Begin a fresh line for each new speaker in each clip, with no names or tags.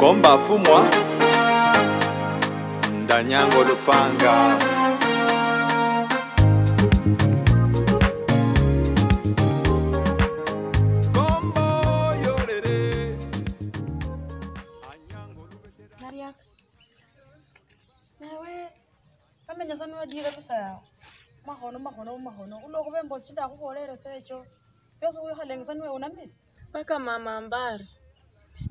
komba fumwa ndanyango lupanga
amenya sana wadire kusayawo mahono mahono mahono uloko vembo sida akukholere secho vyosi uyihalengisa paka mama ambari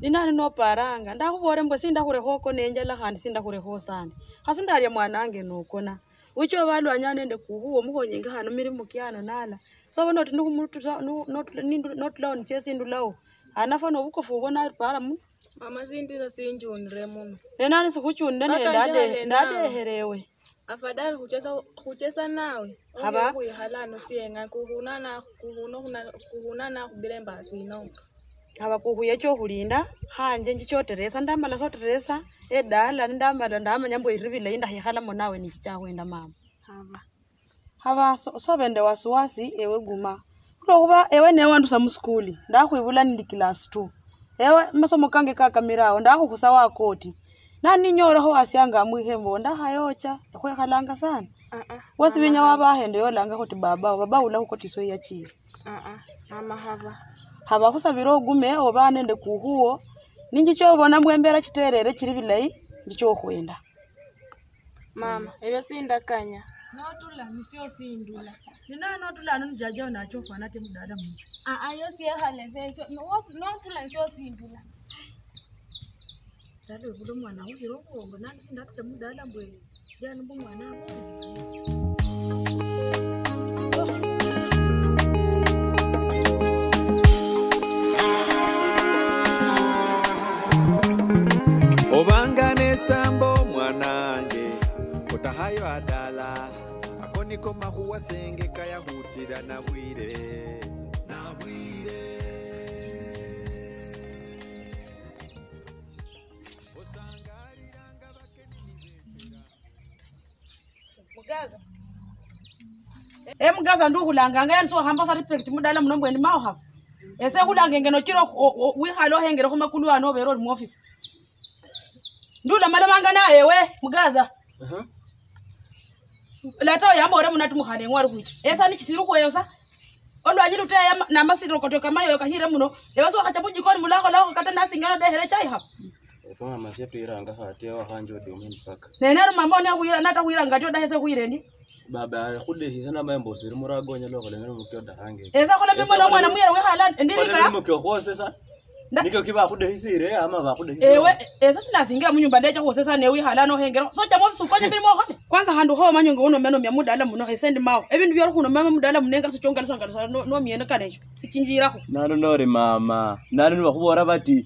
ninani noparanga ndakuvore mbo sindakhurehoko nenjala khandi sindakhurehoo sana khasindaarya mwanange nokona wicho valwanya nende kuhuwo mukhonyenge hano milimo kyano nala sovona oti notulawo nitsie sindulawo hanafana ovukofu ubwo napara muno mama sindina sinjunire muno nenani sikhuchunire nee ndadeherewe afadhali khuchesa nawe okhwikhala ano sienga kuhunana kuhunana kuhubira embasi abakuhuya kyohulinda hanje nji choteresa ndamala soteresa edala ndamala ndamanya mbu iri vilayi ndahikhalamo nawe nichi chahwenda mama hava hava so, sovende wasiwasi ewe guma kulokhuva ewe newe wandusa muskuli ndakhwivula nindi kilasi tu ewe masomo kange kakamirawo ndakhukhusa wakoti naninyorekho wasianga amwihe mbo ndakhayocha ekhwekhalanga sana uh -uh. wasivinya wabahende yolangakho ti baba baba ulakhukotisa eyachiye uh -uh. mama hava khabakhusabila ogume oba nende kukhuwo ninji kyobona mwembera kiterere kiri bilayi nji kyokhwenda mama ebyo sindakanya notula nisiosindula ninaye notula ano nijajao nachofana te mudada mu ayo ah, ah, siekhalevesyo notula nisiosindula dada ebula mwana ukira obuongo nandi sindatute mudada mbwene janimbu mwana
musambo mwanange otahayo adala akoniko mahuwa sengeka yahutila na bwire na bwire
mugaza e eh, mugaza nduhulanganga yani siwahamba sati pekiti mudala munombweni mawo hapa ese eh, hulanga engeno chiro wihale ohengeleho makulu ano obere oli muofisi ndula naye we mugaza uh -huh. lata oyamba ora muna tumukhana eng'wari rukuti esa nichisiri khweyo sa olwanyi luteya namasiro kotoka mayoyo kahira muno ewe siwakhacha mujikoni mulakholakho kata nasingana dehere chai hapa
efamasia tuiranga khatia wakhanjodiomi
huira nata huira onekhwira natakhwiranga hese huire ni?
baba khudehisa namaembo osiri muragonya lokholemera mukio dahange esa kholamimo nomwana muyere
wekhala ndirika
mukio khwosesa ewe
esesinazingira munyumba ndechakusesaneuihalanohengera socamovisukonyambirimokhone kwanza handu hoomanyonge unomenomia mudala muno hesendi mawo evindu vyori hunomema mudala munengera sochongalisangalisa nomienekanecho sichinjirakho
nano nori mama nano nivakhuvora vati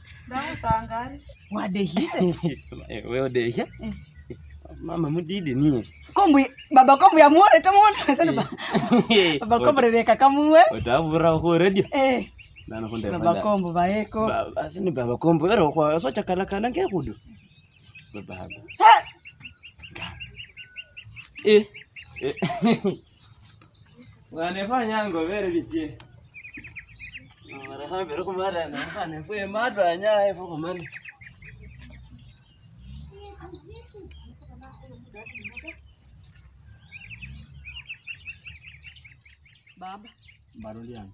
wadehia eh. mama mudidi niye
kombwi baba kombwi amuore tamuonababakombo
eh. rereka kamue otavura khuredio eh. babakombo baeko asini babakombo ero sochakalakala ngekhudu bababa wanefanya ngovere vitie hambere kumarana hanepo ah, yemadwa anyaya ipo kumarana
baba barondiyani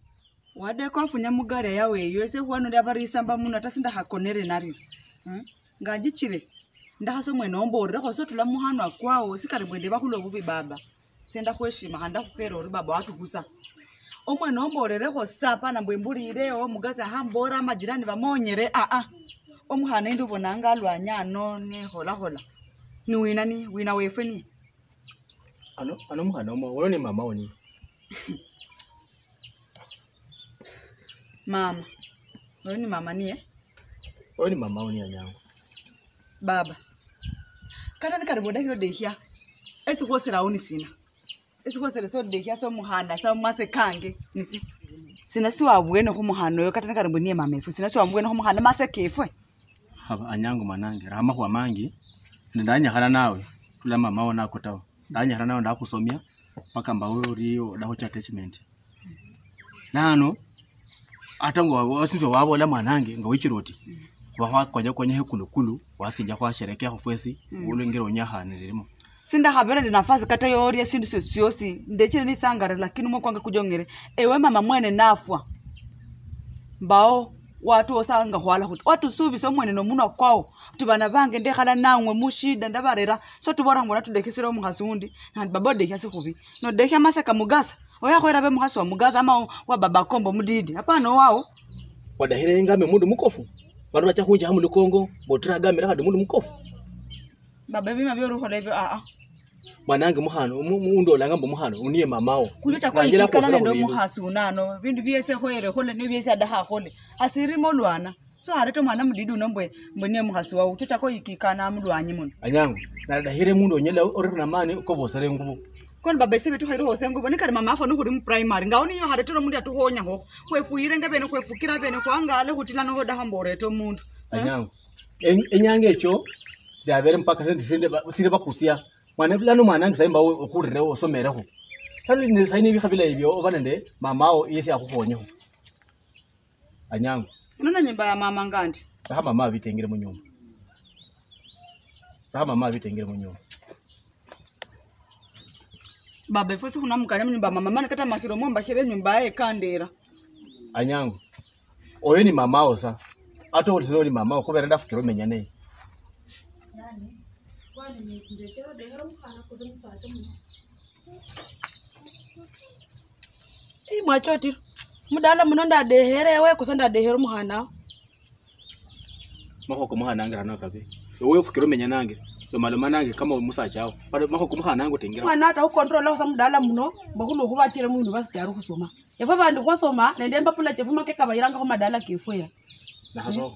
wade kwafunya mugare yaweyo ese kuwanoda variisamba munhu atasinda hakonere nariri hmm? nganjichire ndahaso mwene womboorera kwasotula muhanwa kwawo sikarimwende vakulovuvi baba senda kweshima handa kukera uri baba watukusa omwana ombolelekho sapa nambwe mbulilewo omukasi akhambole amajirani bamonyele aa omukhana indi ubonanga alwanya ano nekholakhola niwina ni
wina wefe ni ano ano muhana omwa wolo ni mama oni
mama oyo ni mama niye eh?
oyo ni mama oni anyangu
baba kata nikaribodakhilo dekhya esikhwoselawo oni sina esikhosele sodekhya somuhana samasekange sina siwabwenekho muhana oyo katana karimbu niye mama sina siwamubwenekho muhana mase kefwe
haba anyangu mangi ndanyakhana nawe tula mamawo nako tawo ndanyakhana nawe ndakhusomya mpaka mbawe ori odakhucha attachment nano ata wasinzwe wabola mwanange nga wichira oti khuba khwakonyakonya hekulukulu wasinja khwasherekea khufwesi mm. ulengera onyakhanilemo
sinda habera ndi nafasi kata yooria sindu syosyosi ndechile nisangare lakini umwe kwanga kujongere ewe mama mwene nafwa mbao watu osanga hwala kuti watusuvisa omwene nomunwa kwao kuti bana bange ndekhala nangwe mushida ndabarera so tubora ngona tudekhisire omukhasi undi nandi baba odekha sikhubi nodekha maseka mugasa oyakhwera be
mukhasi wa mugasa ama wa baba kombo mudidi apana wawo wadakhile ingame mundu mukofu bandu bacha khunja hamulikongo botiragamirakha ndi mundu mukofu baba bima byo roho lebyo a mwanange muhano undolanga mbo muhano uniye mamawo kuyo chakwaikikana nendo
muhasunano bindu byese khoyere khole ne byese adaha khole asirimo lwana so arete mwana mudidi unombwe mbone muhasi wawu tutakoikikana mulwanyi muno
anyangu nadahire mundu onyela ori namani ukobosere ngubo
kono baba ise betukhaire hose ngubo nikari mama afano khuri muprimary ngawo niyo haretero mundu yatukhonya khokho khwefuire nga bene khwefukira bene khwangale khutilana khodaha mborete
mundu anyangu enyanga echo dabere mpaka sente sente sire bakusia mwana fulani mwana ngi saimba okurire osomereho tali ne saini bi khabila ibyo obana nde mamao yesi akukhonyeho anyangu nona nyimba ya mama ngandi raha mama abitengere munyuma raha mama abitengere munyuma
baba ifo sikhunamukanya munyumba mama mani kata makhiro mumbakhire nyumba yaye kandera
anyangu oyo ni mamao sa atokotisile oli mamao khuvera ndafukire omenya neye
ndekera ndekera umukana kuze musake muno ii mwachotiro mudala muno ndadehere ewe kusa ndadehere umuhanawo
mahoko muhanange rano kabe ewe ufukire umenya nange lomaloma nange kama musachawo pale mahoko muhanange utengira mwana
ata ukontrola kusa mudala muno mbakulu ukhubatire muyunivasiti ari kusoma efe bandi kwasoma nende mbapula chefuma make kabayirangakho madala kefu ya
nakhasoko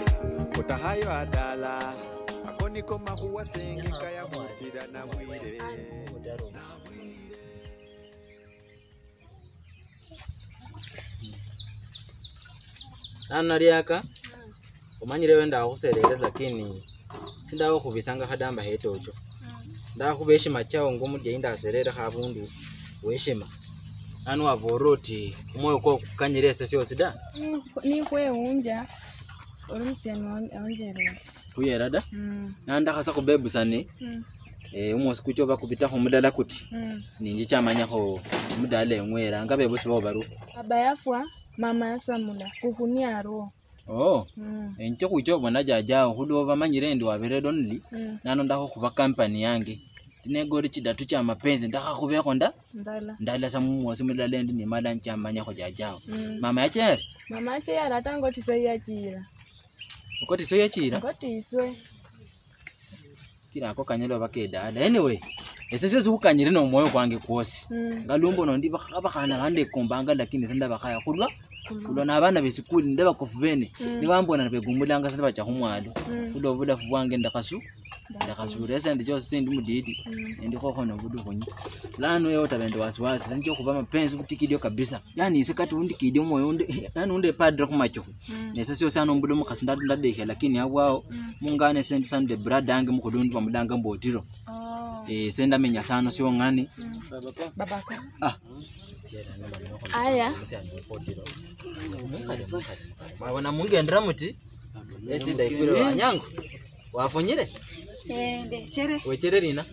kuta hayo adala akoniko makuwa sengeka yabutira nabwire nana lyaka umanyire we ndakhuserere lakini sindakhukhuvisanga khadamba hetocho ndakhuva eshima chao ngomudya indaserere khabundu weshima nani oti omwoyo kwa kukanyira eso syosi da
nikhweunja olumuseni onjerera khuyera da mm.
nandakha sa khubebusane mm. eh, umwosi kucho bakubitakho mulala kuti mm. ninji chamanyakho mudala engwera nga bao
bariwo mama yasamula kukhuni ariwo
oh. encho khuicho bona jajawo khuliwo bamanyire ndi wabere lonely nano ndakho khuba kampani yange ndinegori chidatu cha mapenzi ndakhakhubekho nda ndala mumwosi mulala ndi nimala nchamanyakho jajawo mama yachera
mama yachera atangoti seyachira
nkoti iso yekina nkoti iso kirako kanyala bakedada anyway ese syosi khukanyile nomwoyo kwange kwosi mm. ngalumbo nondi abakhana khandekumbanga lakini ese kulwa. Kulwa na nabana besikuli nde bakofu bene mm. nebambona nebegumulanga se nebacha khumwalo mm. khulwa obulafu bwange ndakasu ndakhasule esende chosi sindi mudidi mm. endi khokhona budukhunya lano ewe tabende wasiwasi sani chokhuba mapenzi kabisa yani ise kati undikidio moyo yani undepadira khumachuku mm. nese syo sana ombudo mukhasi ndadekhe lakini abwao mm. mungane sendi sana de ange mukhudundi bamudanga mbotiro ise oh. eh, ndamenya sana syong'ani ah aya mwana mungendera muti esi eh, ndaikule wanyangu wafunyire Eh, wechere rina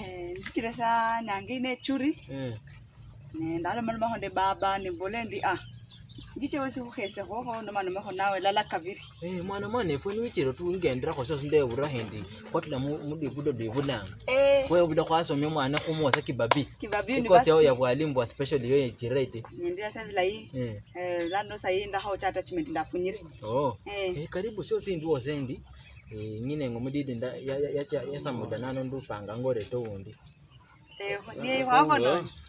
eh, nitire sa nyangi ne churi eh. ndalo mano mahonde baba ni mbole ndi a ah. ngiche wese kukese hoho no mano maho nawe lala kabiri
mano mane fwe ni wichero tu ngendra kwa sos ndewu rahendi kwa tila mudi gudo dibu na kwa hiyo bila kwa aso mimo ana kumuwasa kibabi kibabi ni basi kwa ya walimu wa special yoye chiraiti
nyendira sa vila hii lando sa hii nda hao chata chimendi ndafunyiri
oh karibu sio sindu wa sendi ngine ngomudidi yasamuda nano ndupanga ngore toundi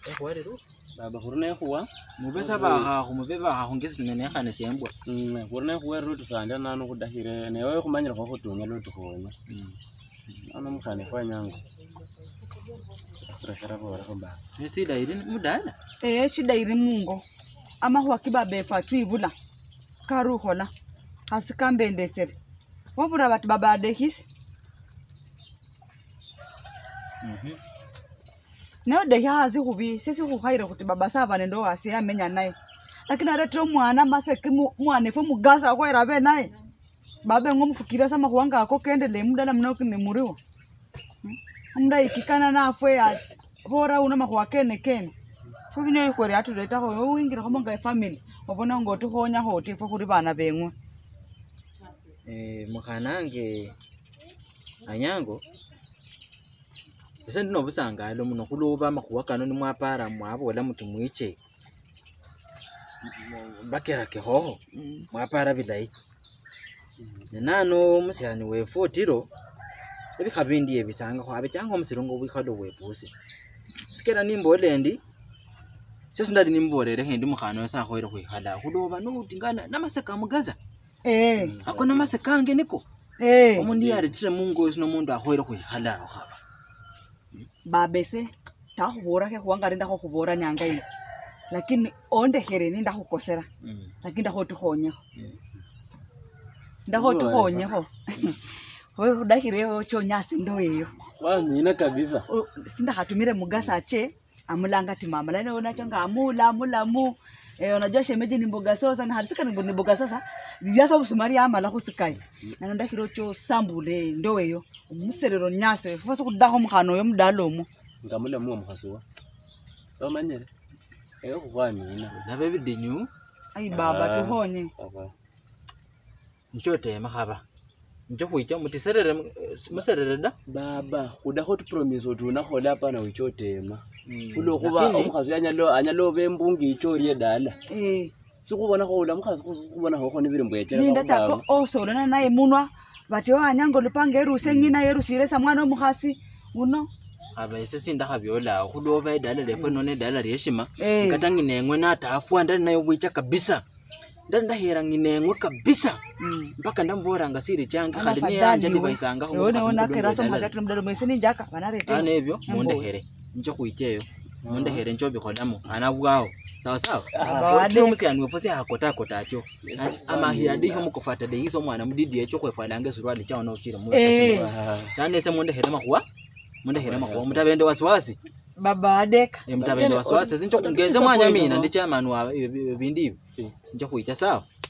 ekhwariru baba khuruna ekhuwa mubesa bakhaakhu muve baakhakhu ngesine nekhane sembwa khuri mm, ekhuwa eru tusanda nano khudakhire newe khumanyilekho khutunya lutukhuwonya nano mm. mukhane khwanyango khureshera borekho baba esida iri mudala ee
shida iri eh, mungo amakhuwa kibaba efe atwibula kari ukhola khasi kambendesere wabura bati babadekise mhm. nayo dehya hazihuvi sisi huhaire kuti baba savane ndo wasi amenya naye lakini aretire mwana maseki mwanefe mugasa akwera ve naye babe ng'o mfukira sama kuwanga ako kendele mudala mnakini muriwa muda hmm? ikikana na afwe ya vora una mahuwa kene kene fo vinoikwere atuletaho wingira homonga efamily obona ngotuhonya hotifo huri vana veng'we
E, mukhanange anyango ese ndi novusangalo muno khuluva makhuwa kano nimwapara mwabola muti mwiche mbakera hoho mwapara bilayi nenano musiani wefu otilo evikha vindi musirungo avetsanga omusilungu wikhalo wepusi sikera nimbola ndi sosi ndali nimvolere khendi mukhana wese khwikhala khuloba nutingana namaseka mugaza eh mm. ako namase kange niko eh omundi aretire mungu sino mundu ahoire khuihala okhala
babese takhuvora ke khuwanga ri ndakhokhuvora nyangaine lakini ondekhere ni ndakhukosera mm. lakini ndakhotukhonyekho mm. ndakhotukhonyekho khudakhire chonyasi ndo eyo wanina kabisa sindakhatumire mugasa ache amulanga ti mama lanonacho ngaamulamulamu Eh, unajua shemeji ni mboga sosa na harisika ni mboga sosa. Yasa busumari ama la kusikai. Nanonda cho sambule ndo eyo. Umuserero nyase fose kudaho mkhano yo mdalomo.
Ngamule muwa mkhasuwa. So manyere. Eyo kukwani ina. Na baby dinyu. Ai baba ah, tuhonye. Nchote makhaba. Ncho khuicha mutiserere muserere da. Baba, khudakho tu promise otu nakhola hapa na wichotema. Mm. kulokuba umukhazi anyala oba embunga ichori edala eh. sikubona khoula mukhazi sikubona khokhona bili mbwechera ninda chaka
osolana naye munwa bati wanyanga olupanga mm. eruse ngina yerusire sa mwana omukhasi uno
aba ese sindakhavyolao khuloba edala lefwe mm. nona edala lyeshima eh. nkata nginengwe natafwa ndali nayo bwicha kabisa ndali ndahera nginengwe kabisa mpaka ndamvoranga siri changa khali niyanja livaisangakho nevyo mundehere njo kuiteyo ah. mundehere njo bikodamu anabwao sawa sawa ah, abawade musianu fose hakota kota cho amahira diho mukufata de iso mwana mudidi echo kwefadange surwali chao no chira mu eh. kacho tande se here makuwa here makuwa mutabende wasiwasi
baba adeka e eh, mutabende wasiwasi sincho kungeze mwanya mina ndi
chairman wa eh, vindivi njo kuicha sawa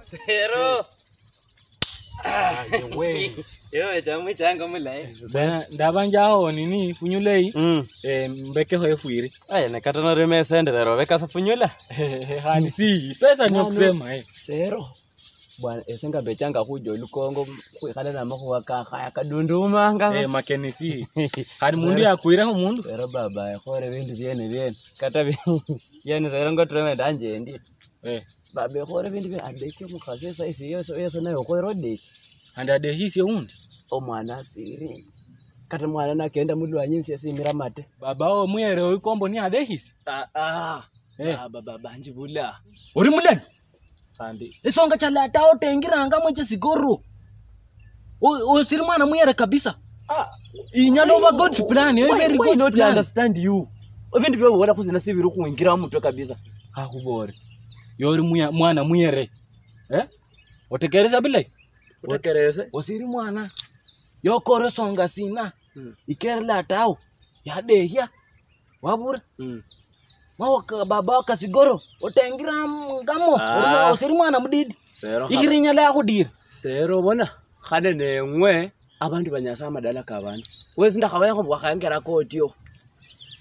Cero. ndavanjao nini funyula i mbekehoye fuiri nekata norimesenderero vekasa funyula hansi pesa niokusema sero bwana ese ngabechanga khuja lukongo khwikhale namakhuwa kakhaya kadundumanga makenisi khandi mundu yakwirekho mundu ero baba khore vindu vyene vyene kata yene sero ngotremendanje endie Eh. babe khore vindu vya adeke mukhaze saisi yoso yoso nayo khwera odeki handi adehisye hundi omwana asiri kati mwana nakenda mulwanyi nsiyesimira mate babawo muyere ikombo ni adehisi eh. ah, babanji bula uri mulani handi isonga chalatawo tengiranga mweche sigoro usiri mwana muyere kabisa inyalova god's plan eh, very good not understand you vindu vyovona kuzina siviri kuingira mutwe kabisa hakubore ah, yori mwana mwere eh? otekereza bile otekereza osiri mwana yokore songa sina hmm. ikerela tau yadehia wabura hmm. mawaka baba sigoro otengira ngamo ah. osiri mwana mudidi ikirinyala yakudira sero bona khane nengwe abandu banyasa amadala kabandu wesi ndakhawayakho bwakhangerakotio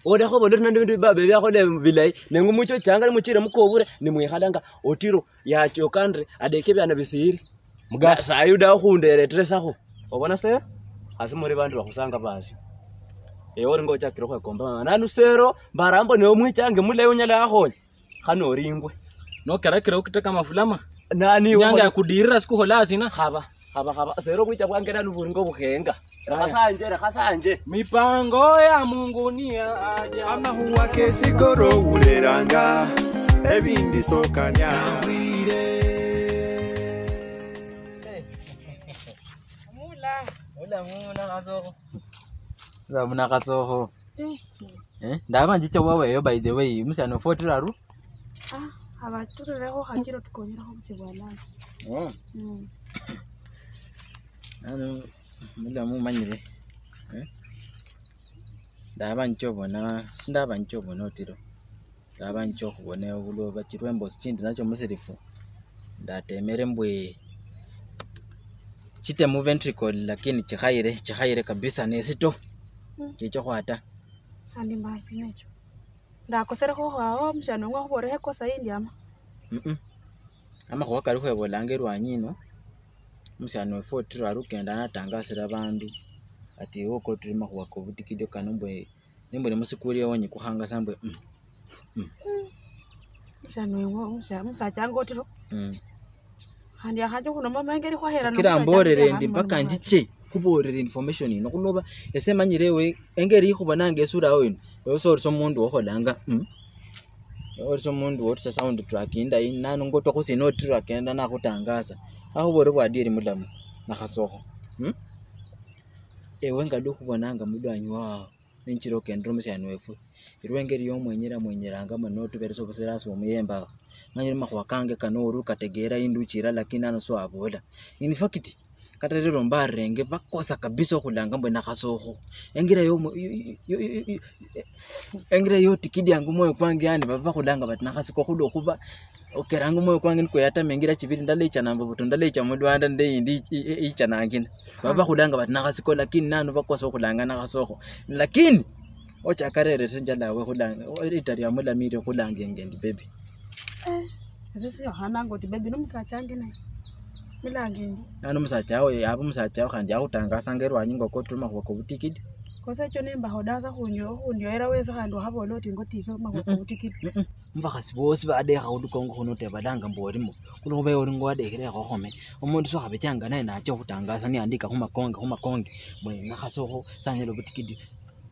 odakhuvola ori nandi vindu vibaba vyakhola vilayi nenga mucho changa nimuchire mukovure nimwikhalanga otiro yachokandire adeke vyana visiri sayi udakhunderetresakho obona se hasi muri vandu vakhusanga pasi ori ngochakire khwekomba nanusero mbarambo ne omwichange mulayi onyala yakhola khana oringwe nokerakire okitaka mafulama nani nyanga yakudirira sikukhola asina khava haba haba zero bwija bwangera n'uburingo buhenga rakasanje rakasanje mipango ya mungunia aja amahuwa kesigoro uleranga ebindi sokanya wire mula mula muna kazoho muna kazoho eh. eh ndaba njicho wewe yo by the way musano 40 raru
ah abaturireho hagiro tukonyeraho buzibwana
oh eh. mm. Ano, mudamu mmanyire eh? ndaaba nkyobona sindaaba nkyobona otiro ndaaba nkyokubona obuloba kirwe mbu sikindi nakyo musirifu ndatemere mbwe chitemu ventricle lakini chikhaire chikhaire kabisa nesito hmm. chichokhwata
andi mbasi necho ndakosere khukhwawo omushana ngwe khuborere ekosa indiama
amakhuwa kali khwebolanga erwanyi ino umusaani weffe oturura lukenda natangasila bandu ati woko tulima khuwaka obutikidyoka nombwe musikuli ewo nikukhangasa mbwe
umusacha mm, mm, mm. anga otiro khandi akhacha khunoma mborere ndi mpaka
njiche khuborere information ino khuloba ese emanyile ewe engeli ikhubonanga esulawo ino ewe omundu wokholanga omundu sound track indayi kenda nakhutangasa akhubole kwadieli mulamu nakhasokho hmm? ewe ngali khubonanga mulwanyi wawo nenjila okendela omusyani wefwe iliwo engeli yomwenyela mwenyelangamo notuberesa obusela asi omuyembawo nanyala makhuwa kange kano ori ukategeera induchi ila lakini ano siwabola in fact kata lelo mbarenge bakosa kabisa okhulanga mbu nakhasokho engira yo engila yotikidyangu moyo kwange yani babakhulanga bati nakhasiko khulwokhuba okerangu moyo kwangin kuyata mengira chiviri ndala namba butu ndala icha mundu wanda nde indi nangina baba ah. khulanga bati nakhasiko lakini nanu bakosa khulanga nakhasokho lakini ocha karere senja ochakarere senjalawe khulanga itaria mulamire khulanga engendi bebi
eh, ese siyokhananga oti bebi nomusacha ange naye mulanga endi
nanu musacha awo yaba musacha awo khandi yakhutangasa ngerwanyi ngoko tuma khubaka obutikidi
kosecho nembaho dasa khunyo khundyoera wesekhandu khabola oti ngotiso makhuka
butikili mbakhasi bosi badekha khulukongo khuno te balanga mbolimo kulokhuba oli ngo wadekhilekho khome omundu sokhapechanga naye nacha khutangasa niandika khumakonge khumakonge bwenakhasokho sanyala butikili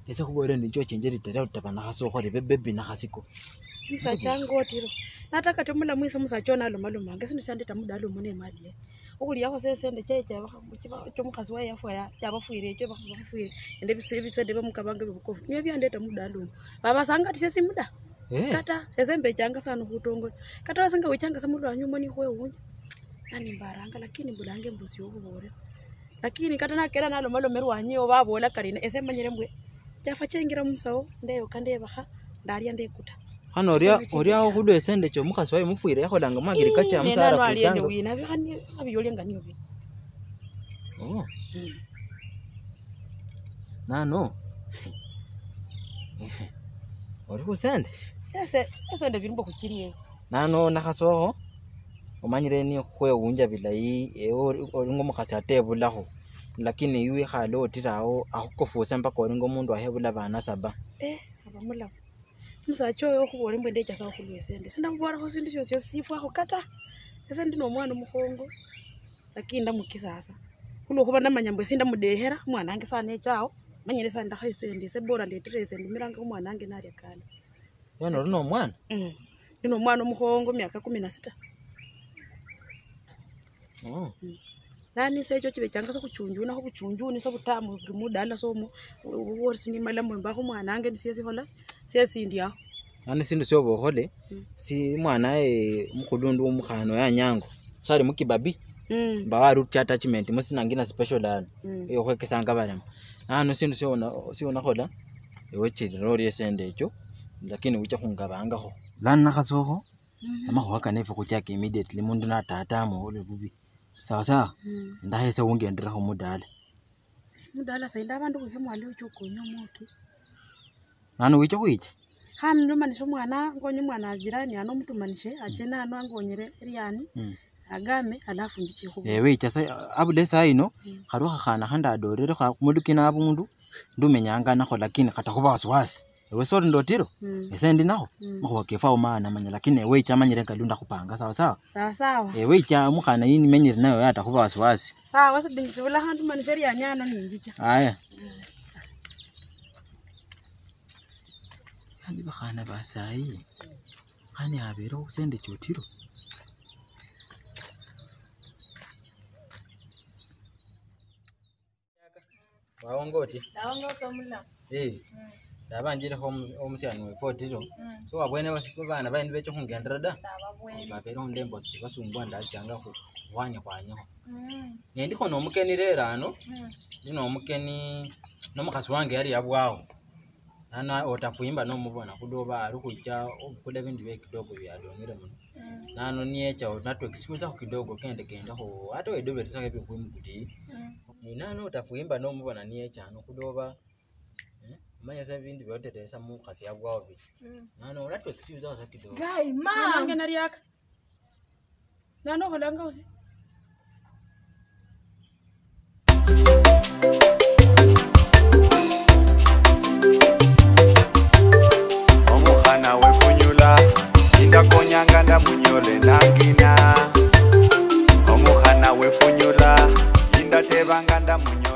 ese khuboyele nicho chenje litera lutaba nakhasokho libebebi nakhasiko
musacha ngotiro nataka temula mwisa musacha onalomalomanga esino syandeta muda alumo nemali ye okhuliakho sesende chomukhasi weyafwa chabafwile echo bakhasi bakhafwile ende bisende bamukabanga bibukofu niye byandeta mudandumu babasanga ati sesi muda eh. kata sana kata wechanga sa yani mbaranga lakini mbulange mbusi lakini kata nakera wanyiwo babola karina ese manyire mbwe chafa chengira musawo ndebakha ndekuta
hano olya okhulwa esende chomukasi waye mufwire yakholanga mwagirikacha musala kutanga oh. Hmm. nano hmm. oli khusende
esende bilimbo khuchirie
nano nakhasokho omanyire ni khwewunja bilayi eh, oringa mukhasi atebulakho lakini iwikhale otirawo akhukofusa mpaka oringa omundu akhebula bana saba
eh, musacha oyo okhubola mbu ndecha sawa khulwa esende sindamubolakho sindu syosyo sifwakho kata ese ndi nomwana omukhongo lakini ndamukisasa khulwokhuba namanya mbu sindamudekhera mwanange sanechawo manyire sandakho esende ese bora ndetere esende miranga omwanange narya kala
mwana ori nomwana
mm. ndi nomwana omukhongo miaka kumi na sita oh. mm lani secho chibe changa so kuchunjuna ho kuchunjuni so butamu mudala so mu worsi ni malamu mbaho mwanange ni siyesi holas siyesi ndia
yani sindu syo bokhole mm. si mwanaye mukhulundu umukhana ya nyango sali mukibabi mm. mbawa root attachment musinangina special ano mm. ekhwekesanga balama nano yaani sindu siwonakhola ewecherera orya esende echo lakini wicha ho khungabangakho mm -hmm. ama kano efe khuchaka immediately mundu na natatama ole bubi mm sawa mm. ndahe se mudala
mudala sainda vandu kuhe mwali ucho konyo moki
nani wicho kuicha
hamndumanishe mwana ngonye mwana ajirani ano mutumanishe achena mm. ano angonyere riani mm. agame alafu njichihu eh
icha sa abule sa ino mm. handa khakhana khandadorere mudukina abundu ndumenyanga nako lakini katakuba wasiwasi mm ewe sori ndotiro mm. ese ndi ndinaho mm. mukhuwakefa omana manya lakini ewe chamanyire ngalunda khupanga sawa sawa sawa sawa ewe cha mukhana yini menyire nayo yata khuba wasiwasi
sawa sibini sibula khandu mani seri yanyana ningicha aya mm.
yani bakhana basayi khane aberekho khusende chotiro waonga oti waonga osomula ee eh. hey. mm ndabanjire omusyani wefe otiro mm. so abwene baana baine bekyokhungendera da babere khundembosi tibasumbua ndachanga khwanyekwanyeho mm. nendikho nomukeni lero ano mm. ndi nomukeni nomukhasi wange yali yabwawo nana otafuimba nomubona khuloba ali khucha obukula bindu bye kidogo byalomile muno nano niyecha natwekisibuza khu kidogo kende kende khu ate wedoberesakho ebikhwimukuli nano otafuimba nomubona niyechano khuloba manje sevindi vyotetesa mukasi ya gwavi mm. nano unatuexcuse aza
kidogoangenariaka nano holangausi
omukhana wefunyula indakonyanga ndamunyole nangina omukhana wefunyula indatevanga ndamunyola